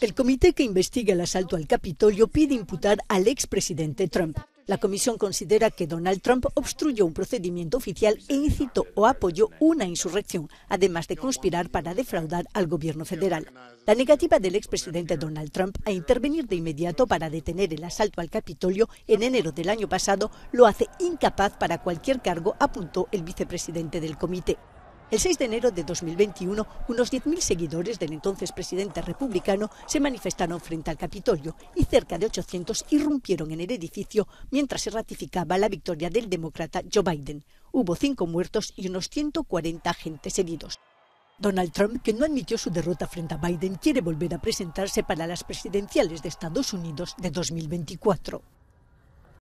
El comité que investiga el asalto al Capitolio pide imputar al expresidente Trump. La comisión considera que Donald Trump obstruyó un procedimiento oficial e incitó o apoyó una insurrección, además de conspirar para defraudar al gobierno federal. La negativa del expresidente Donald Trump a intervenir de inmediato para detener el asalto al Capitolio en enero del año pasado lo hace incapaz para cualquier cargo, apuntó el vicepresidente del comité. El 6 de enero de 2021, unos 10.000 seguidores del entonces presidente republicano se manifestaron frente al Capitolio y cerca de 800 irrumpieron en el edificio mientras se ratificaba la victoria del demócrata Joe Biden. Hubo cinco muertos y unos 140 agentes heridos. Donald Trump, que no admitió su derrota frente a Biden, quiere volver a presentarse para las presidenciales de Estados Unidos de 2024.